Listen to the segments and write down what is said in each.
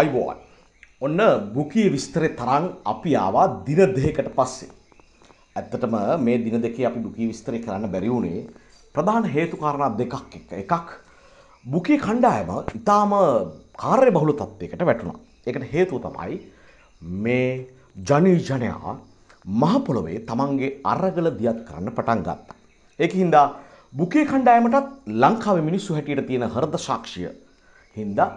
අයිබෝන් ඔන්න බුකිය විස්තරය තරං අපි ආවා දින දෙහකට පස්සේ. ඇත්තටම මේ දින දෙකේ අපි බුකී විස්තරය කරන්න බැරිවුණේ ප්‍රධාන හේතුකාරණා දෙකක් එක එකක් බුකී කණ්ඩායම ඉතාම කාර්ය බහුල තත්ත්වයකට වැටුණා. ඒකට හේතුව තමයි මේ ජනීජනයා මහපොළොවේ තමන්ගේ අරගල දියත් කරන්න පටන් ගත්තා. ඒක හින්දා බුකේ කණ්ඩායමටත් ලංකාවේ මිනිස්සු හැටියට තියෙන හෘද සාක්ෂිය හින්දා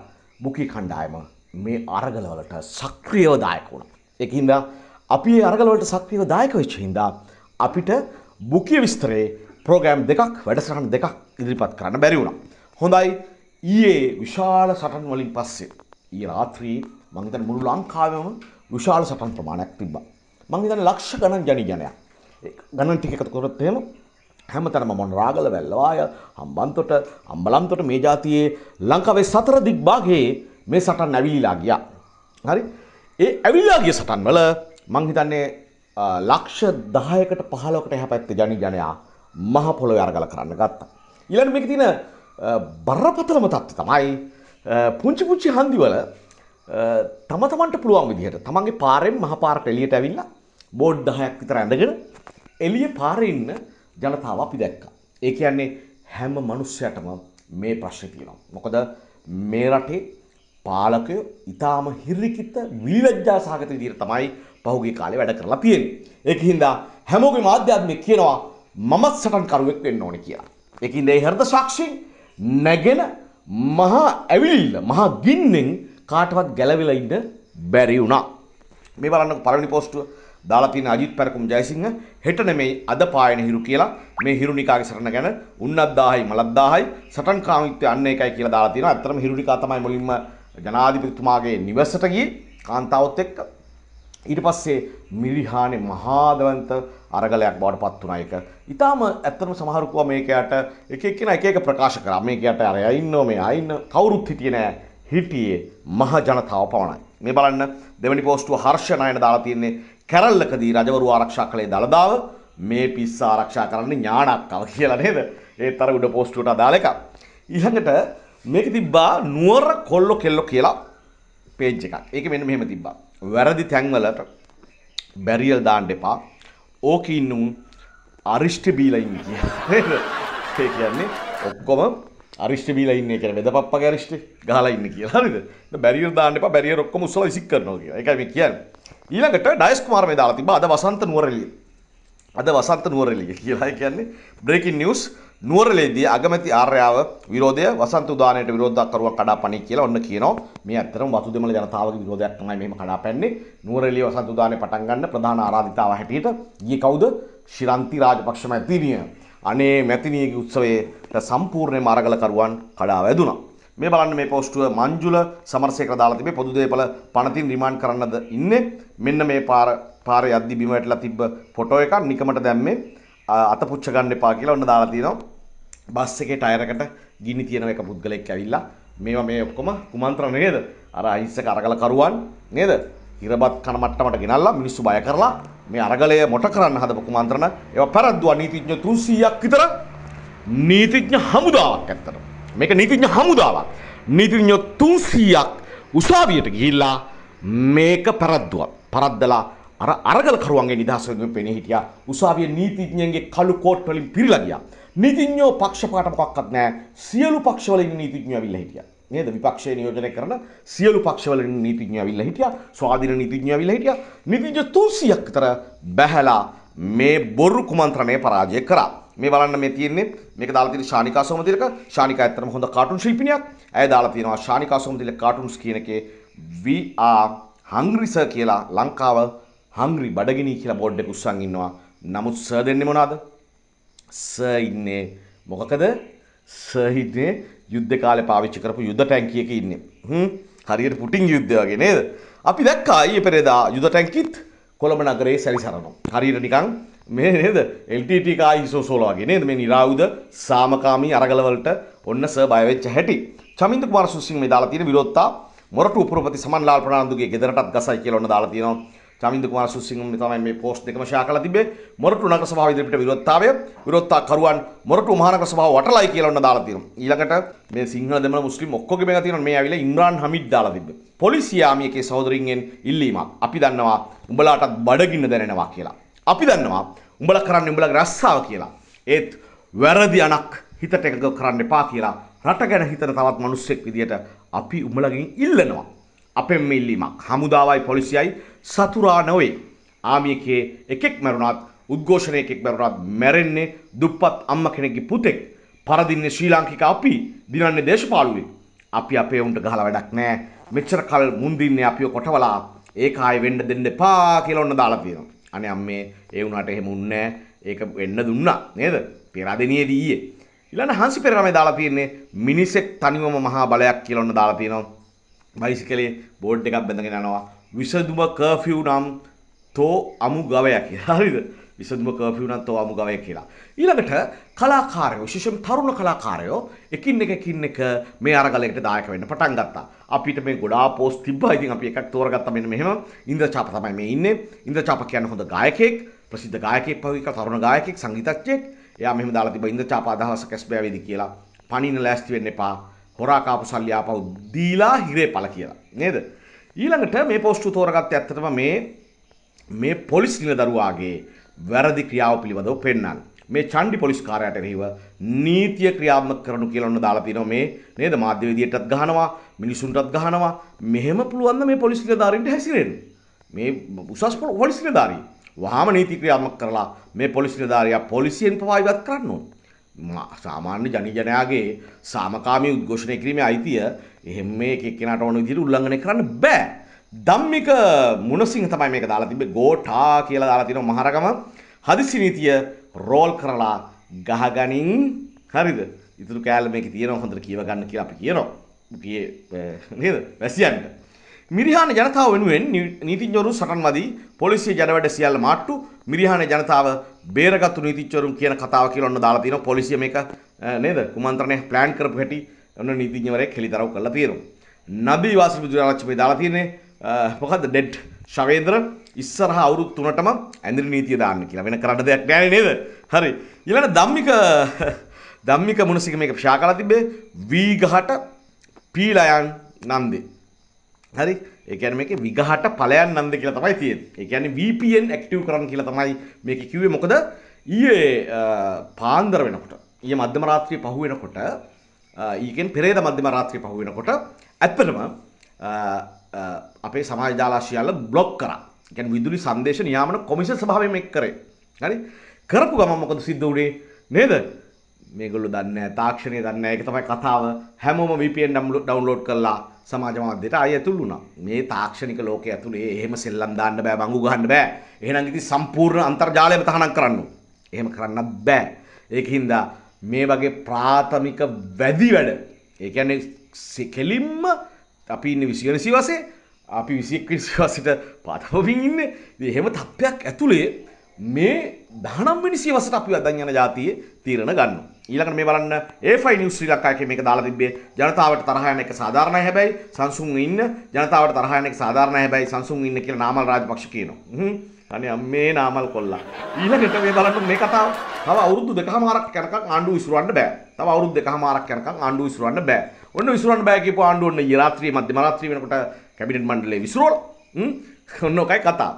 බුකී කණ්ඩායම මේ අරගලවලට සක්‍රියව දායක වුණා. ඒක හින්දා අපි මේ අරගලවලට සක්‍රියව දායක වෙච්ච හින්දා අපිට බුකිය විස්තරේ ප්‍රෝග්‍රෑම් දෙකක් වැඩසටහන් දෙකක් ඉදිරිපත් කරන්න බැරි වුණා. හොඳයි ඊයේ විශාල සටන් වලින් පස්සේ ඊ රාත්‍රී මං හිතන්නේ මුළු ලංකාවෙම විශාල සටන් ප්‍රමාණයක් තිබ්බා. මං හිතන්නේ ලක්ෂ ගණන් ජනගණයක්. ගණන් ටික එකතු කරොත් එහෙම හැමතැනම මොන රාගල වැල්ලවාය හම්බන්තොට අම්බලන්තොට මේ ජාතියේ ලංකාවේ සතර දිග් භාගයේ මේ සටන් ඇවිලිලා ගියා. හරි? ඒ ඇවිල්ලා ගිය සටන් වල මං හිතන්නේ ලක්ෂ 10කට 15කට එහා පැත්තේ ජනි ජනයා මහ පොළොවේ අරගල කරන්න ගත්තා. ඊළඟ මේකේ තියෙන බරපතලම තත්ත්වය තමයි පුංචි පුංචි හන්දිවල තම තමන්ට පුළුවන් විදිහට තමන්ගේ පාරෙන් මහ පාරට එළියට ඇවිල්ලා බෝඩ් 10ක් විතර ඇඳගෙන එළිය පාරේ ඉන්න ජනතාව අපි දැක්කා. ඒ කියන්නේ හැම මිනිස්සයටම මේ ප්‍රශ්නේ තියෙනවා. මොකද මේ රටේ පාලකය ඉතාම හිරිකිත විලජ්ජා සහගත විදිහට තමයි පහුගිය කාලේ වැඩ කරලා තියෙන්නේ. ඒක හින්දා හැමෝගේ මාධ්‍යාත්මය කියනවා මම සටන් කරුවෙක් වෙන්න ඕනේ කියලා. ඒක හින්දා ඒ හෘද සාක්ෂියෙන් නැගෙන මහා ඇවිල්ල මහා ගින්නෙන් කාටවත් ගැලවිලා ඉන්න බැරි වුණා. මේ බලන්නකො පළවෙනි පෝස්ටුව දාලා තියෙන අජිත් පැරකුම් ජයසිංහ හෙට නෙමෙයි අද පායන හිරු කියලා මේ හිරුනිකාගේ සරණ ගැන උන්නත් 1000යි මලත් 1000යි සටන් කාමීත්වය අන්න එකයි කියලා දාලා තියෙනවා. අත්‍තරම හිරුනිකා තමයි මුලින්ම ජනාධිපතිතුමාගේ නිවසට ගියේ කාන්තාවත් එක්ක. ඊට පස්සේ මිරිහානේ මහාදවන්ත අරගලයක් බවට පත් වුණා ඒක. ඊටාම ඇත්තටම සමහරු කව මේකයට එක එක්කෙනා එක එක ප්‍රකාශ කරා. මේකයට අරයා ඉන්නෝ මේ අයින්න කවුරුත් හිටියේ නෑ. හිටියේ මහ ජනතාව පවණයි. මේ බලන්න දෙවැනි පෝස්ටුව හර්ෂ නායන දාලා තියෙන්නේ කැරල්ලකදී රජවරු ආරක්ෂා කළේ දළදාව මේ පිස්ස ආරක්ෂා කරන්නේ ඥානක්කව කියලා නේද? ඒත් අර උඩ පෝස්ටුවට අදාළ එකක්. ඊළඟට මේක තිබ්බා නුවර කොල්ලෝ කෙල්ලෝ කියලා පේජ් එකක්. ඒක මෙන්න මෙහෙම තිබ්බා. වැරදි තැන්වලට බැරියල් දාන්න එපා. ඕකේ ඉන්නුම් අරිෂ්ඨ බීලා ඉන්නේ කියලා. ඒ කියන්නේ ඔක්කොම අරිෂ්ඨ බීලා ඉන්නේ කියලා වෙදපප්පගේ අරිෂ්ඨ ගහලා ඉන්නේ කියලා හරිද? බැරියල් දාන්න එපා. බැරියර් ඔක්කොම උස්සලා විසික් කරනවා කියලා. ඒකයි මේ කියන්නේ. ඊළඟට ඩයස් කුමාර මේ දාලා තිබ්බා අද වසන්ත නුවරඑළියේ. අද වසන්ත නුවරෙලිය කියලා කියන්නේ බ්‍රේකින් නිවුස් නුවරලේදී අගමැති ආර්යාව විරෝධය වසන්ත උදානයට විරෝධකරුවක් කඩාපණි කියලා ඔන්න කියනවා මේ ඇත්තටම වතුදෙමළ ජනතාවගේ විරෝධයක් තමයි මෙහෙම කඩාපැන්නේ නුවරඑළිය වසන්ත උදානය පටන් ගන්න ප්‍රධාන ආරාධිතාව හැටියට ගියේ කවුද ශිරන්ති රාජපක්ෂ මැතිණිය අනේ මැතිණියගේ උත්සවයේ සම්පූර්ණයෙන්ම අරගලකරුවන් කඩා වැදුනා මේ බලන්න මේ පෝස්ටුව මංජුල සමරසේකර දාලා තිබේ පොදු දේපල පනතින් රිමාන්ඩ් කරන්නද ඉන්නේ මෙන්න මේ පාර පාරේ යද්දි බිම වැටලා තිබ්බ ෆොටෝ එකක් නිකමට දැම්මේ අත පුච්ච ගන්න එපා කියලා ඔන්න දාලා තියෙනවා බස් එකේ ටයර් එකට ගිනි තියෙන එක පුද්ගලෙක් ඇවිල්ලා මේවා මේ ඔක්කොම කුමන්ත්‍රණ නේද අර අහිංසක අරගලකරුවන් නේද ඉරබත් කන මට්ටමට ගෙනල්ලා මිනිස්සු බය කරලා මේ අරගලය මොට කරන්න හදපු කුමන්ත්‍රණ ඒවා පැරද්දුවා නීතිඥ 300ක් විතර නීතිඥ හමුදාවක් ඇත්තට මේක නීතිඥ හමුදාවක් නීතිඥ 300ක් උසාවියට ගිහිල්ලා මේක පැරද්දුවා පරද්දලා අර අරගලකරුවන්ගේ නිදහස වෙනුවෙන් පෙනී හිටියා. උසාවියේ නීතිඥයන්ගේ කළු කෝට් වලින් පිරීලා ගියා. නීතිඥෝ පක්ෂපාත මොකක්වත් නැහැ. සියලු පක්ෂවලින් නීතිඥයෝ ඇවිල්ලා හිටියා. නේද විපක්ෂය නියෝජනය කරන සියලු පක්ෂවල නීතිඥ ඇවිල්ලා හිටියා ස්වාධීන නීතිඥ ඇවිල්ලා හිටියා නීතිඥ 300ක් විතර බැහැලා මේ බොරු කුමන්ත්‍රණය පරාජය කරා මේ බලන්න මේ තියෙන්නේ මේක දාලා තියෙන ශානිකා සෝමතිලක ශානිකා ඇත්තටම හොඳ කාටුන් ශිල්පිනියක් ඇය දාලා තියෙනවා ශානිකා සෝමතිලක කාටුන්ස් කියන එකේ we are hungry sir කියලා ලංකාව හංග්‍රි බඩගිනි කියලා බෝඩ් එක උස්සන් ඉන්නවා. නමුත් සර් දෙන්නේ මොනවද? සර් ඉන්නේ මොකකද? සර් ඉන්නේ යුද්ධ කාලේ පාවිච්චි කරපු යුද ටැංකියක ඉන්නේ. හ්ම් හරියට පුටින් යුද්ධය වගේ නේද? අපි දැක්කා ඊයේ පෙරේදා යුද ටැංකිත් කොළඹ නගරයේ සැරිසරනවා. හරියට නිකන් මේ නේද LTT කා ඉසෝසෝල වගේ නේද මේ නිරායුධ සාමකාමී අරගලවලට ඔන්න සර් බය වෙච්ච හැටි. චමින්ද කුමාරසුසිංහ මේ දාලා තියෙන විරෝධතා මොරටු උපරපති සමන්ලාල් ප්‍රනාන්දුගේ ගෙදරටත් ගසයි කියලා ඔන්න දාලා තියෙනවා. චමින්ද කුමාර සුසිංහම තමයි මේ පෝස්ට් දෙකම ෂෙයා කරලා තිබේ. මොරටු නගර සභාව ඉදිරිපිට විරෝධතාවය. විරෝධතාකරුවන් මොරටු මහනගර සභාව වටලයි කියලා ඔන්න දාලා තියෙනවා. ඊළඟට මේ සිංහල දෙමළ මුස්ලිම් ඔක්කොගේ මේක තියෙනවා. මේ ඇවිල්ලා ඉම්රාන් හමීඩ් දාලා තිබ්බේ. පොලිසිය ආමියකේ සහෝදරින්ගෙන් ඉල්ලීමක්. අපි දන්නවා උඹලාටත් බඩගින්න දැනෙනවා කියලා. අපි දන්නවා උඹලා කරන්නේ උඹලගේ රස්සාව කියලා. ඒත් වැරදි අනක් හිතට එකඟ කරන්න එපා කියලා රට ගැන හිතන තවත් මිනිස්සෙක් විදියට අපි උඹලගෙන් ඉල්ලනවා. අපෙන් මේ ඉල්ලීමක්. හමුදාවයි පොලිසියයි සතුරා නොවේ. ආමියකේ එකෙක් මැරුණත් උද්ඝෝෂණයකෙක් මැරුණත් මැරෙන්නේ දුප්පත් අම්ම කෙනෙක්ගේ පුතෙක්. පරදින්නේ ශ්‍රී ලාංකික අපි දිනන්නේ දේශපාලුවේ. අපි අපේ උන්ට ගහලා වැඩක් නෑ. මෙච්චර කල් මුන් දින්නේ අපිව කොටවලා ඒක ආයෙ වෙන්න දෙන්න එපා කියලා ඔන්න දාලා තියෙනවා. අනේ අම්මේ ඒ වුණාට එහෙම උන්නේ ඒක වෙන්න දුන්නා නේද? පෙරදෙනියේදී ඊයේ. ඊළඟ හංසි පෙරරමේ දාලා තියෙන්නේ මිනිසෙක් තනිවම මහා බලයක් කියලා ඔන්න දාලා තියෙනවා. බයිසිකලේ බෝඩ් එකක් බැඳගෙන යනවා. විසඳුම කර්ෆිව් නම් තෝ අමු ගවය කියලා හරිද විසඳුම කර්ෆිව් නම් තෝ අමු ගවය කියලා ඊළඟට කලාකාරයෝ විශේෂයෙන් තරුණ කලාකාරයෝ එකින් එක එකින් එක මේ අරගලයකට දායක වෙන්න පටන් ගත්තා අපිට මේ ගොඩාක් පෝස්ට් තිබ්බා ඉතින් අපි එකක් තෝරගත්තා මෙන්න මෙහෙම ඉන්ද්‍රචාප තමයි මේ ඉන්නේ ඉන්ද්‍රචාප කියන්නේ හොඳ ගායකයෙක් ප්‍රසිද්ධ ගායකයෙක් පවික තරුණ ගායකයෙක් සංගීතඥයෙක් එයා මෙහෙම දාලා තිබ්බා ඉන්ද්‍රචාප අදහස කැස්බෑවේදී කියලා පණින්න ලෑස්ති වෙන්න එපා හොරා කාපු සල්ලි ආපහු දීලා හිරේ පළ කියලා නේද ඊළඟට මේ පොස්ටු තෝරගත්තේ ඇත්තටම මේ මේ පොලිස් නිලදරුවාගේ වැරදි ක්‍රියාව පිළිබඳව පෙන්වන්න. මේ චණ්ඩි පොලිස් කාර්යාලයට එරෙහිව නීතිය ක්‍රියාත්මක කරනු කියලා ඔන්න දාලා තිනවා මේ නේද මාධ්‍ය විදියටත් ගහනවා මිනිසුන්ටත් ගහනවා මෙහෙම පුළුවන් නම් මේ පොලිස් නිලධාරීන්ට හැසිරෙන්න. මේ උසස් පොලිස් නිලධාරී වහාම නීති ක්‍රියාත්මක කරලා මේ පොලිස් නිලධාරියා පොලිසියෙන් පවා ඉවත් කරන්න ඕනේ. සාමාන්‍ය ජනජනයාගේ සාමකාමී උද්ඝෝෂණය කිරීමේ අයිතිය එහෙම මේ එක එක්කෙනාට ඕන විදිහට උල්ලංඝනය කරන්න බෑ. ධම්මික මුණසිංහ තමයි මේක දාලා තිබ්බේ. ගෝඨා කියලා දාලා තිනවා මහරගම. හදිසි නීතිය රෝල් කරලා ගහගනින් හරිද? ඉතුරු කෑල්ල මේකේ තියෙනවා හොඳට කියව ගන්න කියලා අපි කියනවා. ගියේ නේද? වැසියන්ට. මිරිහාන ජනතාව වෙනුවෙන් නීතිඥවරු සටන්වදී පොලිසිය ජනවැඩ සියල්ල මාට්ටු මිරිහාන ජනතාව බේරගත්තු නීතිච්චවරුන් කියන කතාව කියලා ඔන්න දාලා තියෙනවා පොලිසිය මේක නේද කුමන්ත්‍රණය ප්ලෑන් කරපු හැටි ඔන්න නීතිඥවරයෙක් හෙලිදරව් කරලා තියෙනවා නබි වාසි බුදුරජාණන් මේ දාලා තියෙන්නේ මොකද්ද ඩෙඩ් ශවේන්ද්‍ර ඉස්සරහා අවුරුදු 3ටම ඇඳිරි නීතිය දාන්න කියලා වෙන කරන්න දෙයක් නැහැ නේද හරි ඊළඟ ධම්මික ධම්මික මුණසික මේක ශා කරලා තිබ්බේ වීගහට පීලයන් නන්දේ හරි ඒකැන මේ විගහට පලයන් නන්ද කියලා තමයි තියෙන් එකැන VPN ඇක්ටව කරන්න කියලා තමයි මේක කිවේ මොකද ඊයේ පාන්දර වෙනකොට ඒ මධ්‍යම රාත්‍රී පහුවෙනකොට ඒකෙන් පෙරේද මධ්‍යම රාත්‍රී පහුවෙනකොට ඇත්පටම අපේ සමාජාලාශයාල බ්ලොක් කර ගැන් විදුලි සංදේශ නියාමන කොමිෂ සභාවම එක් කරේ හරි කරපු ගමන් මොකද සිද්ධ වුණේ නේද මේගොල්ලෝ දන්නේ නැහැ තාක්ෂණය දන්නේ නැහැ ඒක තමයි කතාව හැමෝම VPN ඩවුන්ලෝඩ් කරලා සමාජ මාධ්‍යයට ආයෙ ඇතුළු වුණා මේ තාක්ෂණික ලෝකයේ ඇතුළේ එහෙම සෙල්ලම් දාන්න බෑ බංගු ගහන්න බෑ එහෙනම් ඉතින් සම්පූර්ණ අන්තර්ජාලයම තහනම් කරන්න එහෙම කරන්න බෑ ඒකින්ද මේ වගේ ප්‍රාථමික වැඩි වැඩ ඒ කියන්නේ කෙලින්ම අපි ඉන්නේ 20 වෙනි සිවසේ අපි 21 වෙනි සිවසේට පාඩමින් ඉන්නේ ඉතින් එහෙම තත්ත්වයක් ඇතුළේ මේ දහනම් වෙනි සිවසට අපි අදන් යන જાතියේ තීරණ ගන්නවා ඊළඟට මේ බලන්න A5 News ශ්‍රී ලංකා එකේ මේක දාලා තිබ්බේ ජනතාවට තරහ යන එක සාධාරණයි හැබැයි සංසුන් ඉන්න ජනතාවට තරහ යන එක සාධාරණයි හැබැයි සංසුන් ඉන්න කියලා නාමල් රාජපක්ෂ කියනවා. අනේ අම්මේ නාමල් කොල්ලා. ඊළඟට මේ බලන්න මේ කතාව. තව අවුරුදු දෙකමාරක් යනකම් ආණ්ඩුව ඉස්රවන්න බෑ. තව අවුරුදු දෙකමාරක් යනකම් ආණ්ඩුව ඉස්රවන්න බෑ. ඔන්න ඉස්රවන්න බෑ කියපු ආණ්ඩුව ඔන්න ඊ රාත්‍රියේ මැදම රාත්‍රිය වෙනකොට කැබිනට් මණ්ඩලයේ විසිරුවලා. හ්ම් ඔන්න ඔකයි කතාව.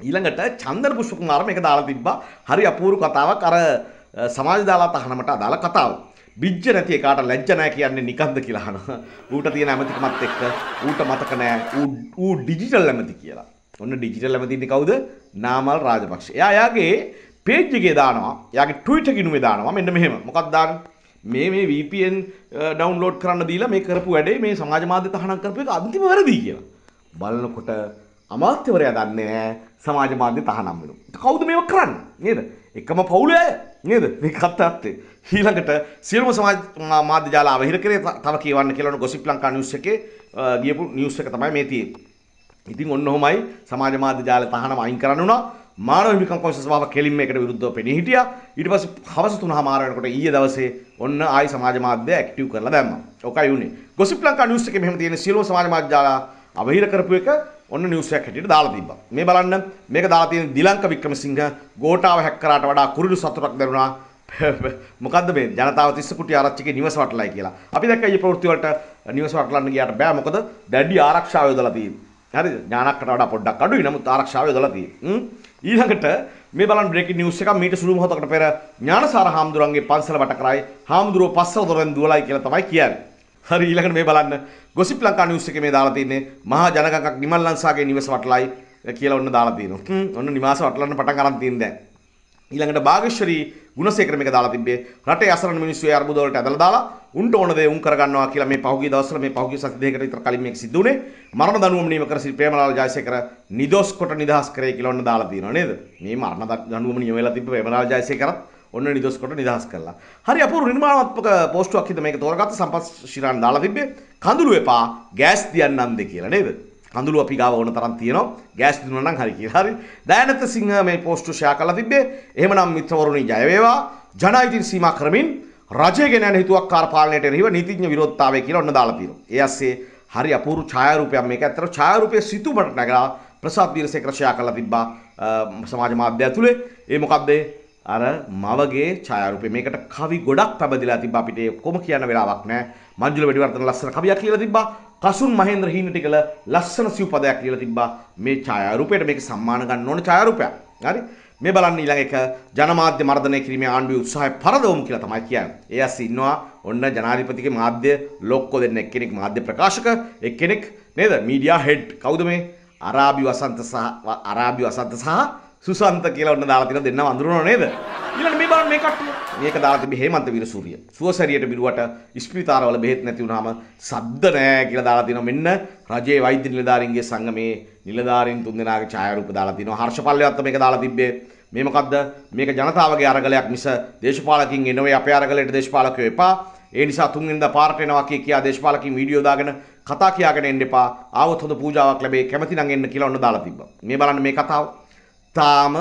ඊළඟට චන්දන පුෂ්පකුමාර මේක දාලා තිබ්බා. හරි අපූර්ව කතාවක් අර සමාජ දාලා තහනමට අදාළ කතාව. බිජ්ජ නැති එකාට ලැජ්ජ නැහැ කියන්නේ නිකන්ද කියලා අහනවා. ඌට තියෙන ඇමතිකමත් එක්ක ඌට මතක නැහැ ඌ ඩිජිටල් ඇමති කියලා. ඔන්න ඩිජිටල් ඇමති ඉන්නේ කවුද? නාමල් රාජපක්ෂ. එයා යාගේ page එකේ දානවා. යාගේ Twitter ගිණුමේ දානවා. මෙන්න මෙහෙම. මොකක්ද දාන්නේ? මේ මේ VPN ඩවුන්ලෝඩ් කරන්න දීලා මේ කරපු වැඩේ මේ සමාජ මාධ්‍ය තහනම් කරපු එක අන්තිම වැරදි කියලා. බලනකොට අමාත්‍යවරයා දන්නේ නැහැ සමාජ මාධ්‍ය තහනම් වෙනවා. කවුද මේව කරන්නේ? නේද? එකම පවුලේ අය නේද මේ කතාත්තේ ඊළඟට සියලුම සමාජ මාධ්‍ය ජාලාව හිරකරේ තව කියවන්න කියලා ගොසිප් ලංකා නිවුස් එකේ ගියපු නිවුස් එක තමයි මේ තියෙන්නේ. ඉතින් ඔන්න ඔහොමයි සමාජ මාධ්‍ය ජාලය තහනම අයින් කරන්න උනා. මානව හිමිකම් කොමිසම සභාව කෙලින්ම එකට විරුද්ධව පෙනී හිටියා. ඊට පස්සේ හවස 3:00 වෙනකොට ඊයේ දවසේ ඔන්න ආයි සමාජ මාධ්‍ය ඇක්ටිව් කරලා දැම්මා. ඔකයි උනේ. ගොසිප් ලංකා නිවුස් එකේ මෙහෙම තියෙන සියලුම සමාජ මාධ්‍ය ජාලා අවහිර කරපු එක ඔන්න නිවස් එකක් හැටියට දාලා තිබ්බා. මේ බලන්න මේක දාලා තියෙන දිලංක වික්‍රමසිංහ ගෝඨාව හැක් කරාට වඩා කුරුළු සතුටක් දරුණා. මොකද්ද මේ ජනතාව 30 කුටි ආරච්චිගේ නිවස වටලයි කියලා. අපි දැක්ක මේ ප්‍රවෘත්ති වලට නිවස වටලන්න ගියාට බෑ මොකද දැඩි ආරක්ෂාව යොදලා තියෙන්නේ. හරිද? ඥානක්කට වඩා පොඩ්ඩක් අඩුයි නමුත් ආරක්ෂාව යොදලා තියෙන්නේ. ඊළඟට මේ බලන් බ්‍රේකින් නිවස් එකක් මීට සුළු මොහොතකට පෙර ඥානසාර හාමුදුරන්ගේ පන්සල වට කරයි හාමුදුරුවෝ පස්සල දොරෙන් දුවලයි කියලා තමයි කියන්නේ. හරි ඊළඟට මේ බලන්න ගොසිප් ලංකා නිවුස් එකේ මේ දාලා තින්නේ මහා ජනකකක් නිමල් ලංසාගේ නිවස වටලයි කියලා ඔන්න දාලා තිනවා. ඔන්න නිවාස වටලන්න පටන් අරන් තින් දැන්. ඊළඟට භාගේශ්වරී ගුණසේකර මේක දාලා තිබ්බේ රටේ අසරණ මිනිස්සු ඒ අර්බුද වලට ඇදලා දාලා උන්ට ඕන දේ උන් කරගන්නවා කියලා මේ පහුගිය දවස්වල මේ පහුගිය සති දෙකකට විතර කලින් මේක සිද්ධ වුණේ මරණ දඬුවම නියම කර සිට ප්‍රේමලාල් ජයසේකර නිදොස් කොට නිදහස් කරේ කියලා ඔන්න දාලා තියෙනවා නේද මේ මරණ දඬුවම නියම වෙලා තිබ්බ ප්‍රේමලාල් ජයසේකරත් ඔන්න නිදොස්කොට නිදහස් කළා. හරි අපූර්ව නිර්මාණාත්මක පෝස්ටුවක් හිත මේක තෝරගත්ත සම්පත් ශිරාන් දාලා තිබ්බේ කඳුළු එපා ගෑස් දියන්නම්ද කියලා නේද? කඳුළු අපි ගාව ඕන තරම් තියෙනවා ගෑස් දුන්නා නම් හරි කියලා. හරි. දයනත සිංහ මේ පෝස්ට් ෂෙයා කළා තිබ්බේ. එහෙමනම් මිත්‍රවරුනි ජය වේවා. ජනයිතින් සීමා කරමින් රජය ගෙන යන හිතුවක්කාර පාලනයට එරෙහිව නීතිඥ විරෝධතාවය කියලා ඔන්න දාලා තියෙනවා. ඒ ඇස්සේ හරි අපූර්ව ඡායාරූපයක් මේක. ඇත්තට ඡායාරූපයේ සිතුමට නැගලා ප්‍රසාද් වීරසේකර ෂෙයා කළා තිබ්බා සමාජ මාධ්‍ය ඇතුලේ. ඒ මොකද්ද? අර මවගේ ඡායාරූපේ මේකට කවි ගොඩක් පැබදිලා තිබ්බා අපිට කොම කියන්න වෙලාවක් නැහැ මංජුල වෙඩිවර්ධන ලස්සන කවියක් කියලා තිබ්බා කසුන් මහේන්ද්‍ර හීනටිකල ලස්සන සිව්පදයක් කියලා තිබ්බා මේ ඡායාරූපයට මේක සම්මාන ගන්න ඕන ඡායාරූපයක් හරි මේ බලන්න ඊළඟ එක ජනමාධ්‍ය මර්ධනය කිරීමේ ආණ්ඩුවේ උත්සාහය පරදවමු කියලා තමයි කියන්නේ. ඒ අස්ස ඉන්නවා ඔන්න ජනාධිපතිගේ මාධ්‍ය ලොක්කො දෙන්න එක්කෙනෙක් මාධ්‍ය ප්‍රකාශක එක්කෙනෙක් නේද මීඩියා හෙඩ් කවුද මේ අරාබි වසන්ත සහ අරාබි වසන්ත සහ සුසන්ත කියලා ඔන්න දාලා තියෙන දෙන්නම අඳුරනෝ නේද? ඊළඟ මේ බලන්න මේ කට්ටිය. මේක දාලා තිබ්බේ හේමන්ත වීරසූරිය. සුවසැරියට බිරුවට ස්පිරිතාලවල බෙහෙත් නැති වුනහම සද්ද නැහැ කියලා දාලා තිනවා මෙන්න රජයේ වෛද්‍ය නිලධාරීන්ගේ සංගමේ නිලධාරීන් තුන්දෙනාගේ ඡායාරූප දාලා තිනවා. හර්ෂපල්ලෙවත් මේක දාලා තිබ්බේ. මේ මොකද්ද? මේක ජනතාවගේ අරගලයක් මිස දේශපාලකින් එනවේ අපේ අරගලයට දේශපාලකයෝ එපා. ඒ නිසා තුන්වෙනිදා පාරට එනවා කිය කියා දේශපාලකින් වීඩියෝ දාගෙන කතා කියාගෙන එන්න එපා. ආවොත් හොඳ පූජාවක් ලැබේ. කැමති නම් එන්න කියලා ඔන්න දාලා තිබ්බා. මේ බලන්න මේ කතාව. තාම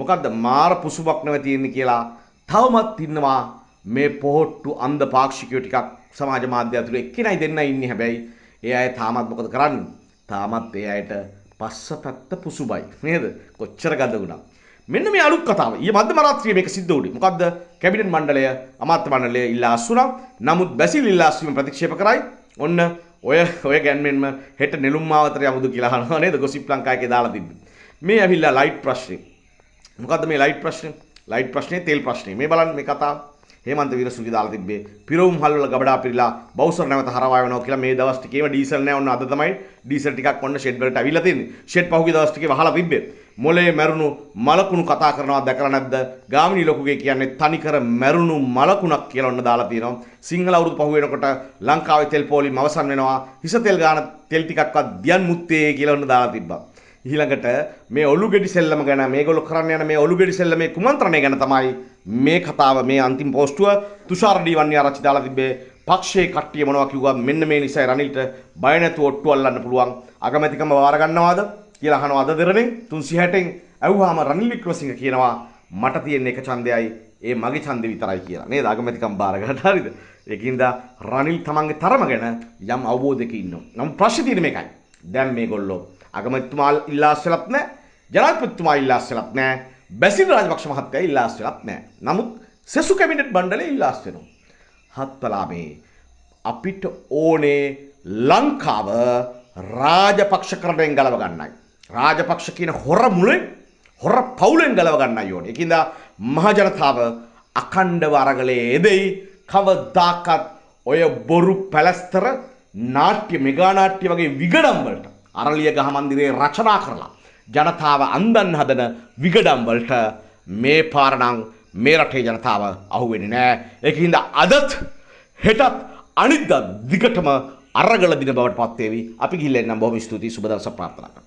මොකක්ද මාර පුසුබක් නැවතියෙන්නේ කියලා තවමත් ඉන්නවා මේ පොහොට්ටු අන්ධ පාක්ෂිකයෝ ටිකක් සමාජ මාධ්‍ය ඇතුළේ එක්කෙනයි දෙන්නයි ඉන්නේ හැබැයි ඒ අය තාමත් මොකද කරන්නේ? තාමත් ඒ අයට පස්සපැත්ත පුසුබයි නේද? කොච්චර ගඳුණා. මෙන්න මේ අලුත් කතාව. ඊයේ මධ්‍යම රාත්‍රියේ මේක සිද්ධ වුණේ. මොකද්ද? කැබිනට් මණ්ඩලය අමාත්‍ය මණ්ඩලය ඉල්ලා අස්ුණා. නමුත් බැසිල් ඉල්ලා අස්වීම ප්‍රතික්ෂේප කරයි. ඔන්න ඔය ඔය ගැන්මෙන්ම හෙට නෙළුම් මාවතට යමුදු කියලා අහනවා නේද? ගොසිප් ලංකාවේ දාලා තිබ්බේ. මේ ඇවිල්ලා ලයිට් ප්‍රශ්නේ. මොකද්ද මේ ලයිට් ප්‍රශ්නේ? ලයිට් ප්‍රශ්නේ තෙල් ප්‍රශ්නේ. මේ බලන්න මේ කතාව. හේමන්ත වීරසුගේ දාලා තිබ්බේ පිරවුම් හල් වල ගබඩා පිරලා බවුසර් නැවත හරවා වෙනවා කියලා මේ දවස් ටිකේම ඩීසල් නැහැ. ඔන්න අද තමයි ඩීසල් ටිකක් ඔන්න ෂෙඩ් වලට අවිලා තියෙන්නේ. ෂෙඩ් පහුගිය දවස් ටිකේ වහලා තිබ්බේ. මොලේ මැරුණු මලකුණු කතා කරනවා දැකලා නැද්ද? ගාමිණී ලොකුගේ කියන්නේ තනිකර මැරුණු මලකුණක් කියලා ඔන්න දාලා තියෙනවා. සිංහල අවුරුදු පහු වෙනකොට ලංකාවේ තෙල් පෝලිම අවසන් වෙනවා. හිස තෙල් ගාන තෙල් ටිකක්වත් දියන් මුත්තේ කියලා ඔන්න දාලා තිබ්බා. ඊළඟට මේ ඔලු ගෙඩි සෙල්ලම ගැන මේගොල්ලෝ කරන්න යන මේ ඔලු ගෙඩි සෙල්ලමේ කුමන්ත්‍රණය ගැන තමයි මේ කතාව මේ අන්තිම පෝස්ටුව තුෂාර ඩීවන්‍ය ආරච්චි දාලා තිබ්බේ පක්ෂයේ කට්ටිය මොනවා කිව්වා මෙන්න මේ නිසා රනිල්ට බය නැතුව ඔට්ටු අල්ලන්න පුළුවන් අගමැතිකම වාර ගන්නවාද කියලා අහනවා අද දෙරණෙන් 360න් ඇහුවාම රනිල් වික්‍රමසිංහ කියනවා මට තියෙන එක ඡන්දයයි ඒ මගේ ඡන්දේ විතරයි කියලා නේද අගමැතිකම් බාර ගන්නට හරිද ඒකින්ද රනිල් තමන්ගේ තරම ගැන යම් අවබෝධයක ඉන්නවා නම් ප්‍රශ්නේ තියෙන්නේ මේකයි දැන් මේගොල්ලෝ අගමැතිතුමා ඉල්ලා අස්සලත් නැහැ. ජනාධිපතිතුමා ඉල්ලා අස්සලත් නැහැ. බැසිල් රාජපක්ෂ මහත්තයා ඉල්ලා අස්සලත් නැහැ. නමුත් සෙසු කැබිනට් මණ්ඩලය ඉල්ලා අස් වෙනවා. හත්පලාමේ අපිට ඕනේ ලංකාව රාජපක්ෂකරණයෙන් ගලව ගන්නයි. රාජපක්ෂ කියන හොර මුලෙන් හොර පවුලෙන් ගලව ගන්නයි ඕනේ. ඒකින්ද මහජනතාව අඛණ්ඩව අරගලයේ යෙදෙයි. කවදාකත් ඔය බොරු පැලස්තර නාට්‍ය මෙගා නාට්‍ය වගේ විගඩම් වලට අරලියගහ මන්දිරේ රචනා කරලා ජනතාව අන්දන් හදන විගඩම් වලට මේ පාරණං මේ රටේ ජනතාව අහුවෙන්නේ නෑ. ඒක හින්දා අදත් හෙටත් අනිද්දා දිගටම අරගල දින බවට පත් වේවි. අපි ගිහිල්ලා එන්නම් බොහොම ස්තුතියි සුබ දවසක් ප්‍රාර්ථනා කරනවා.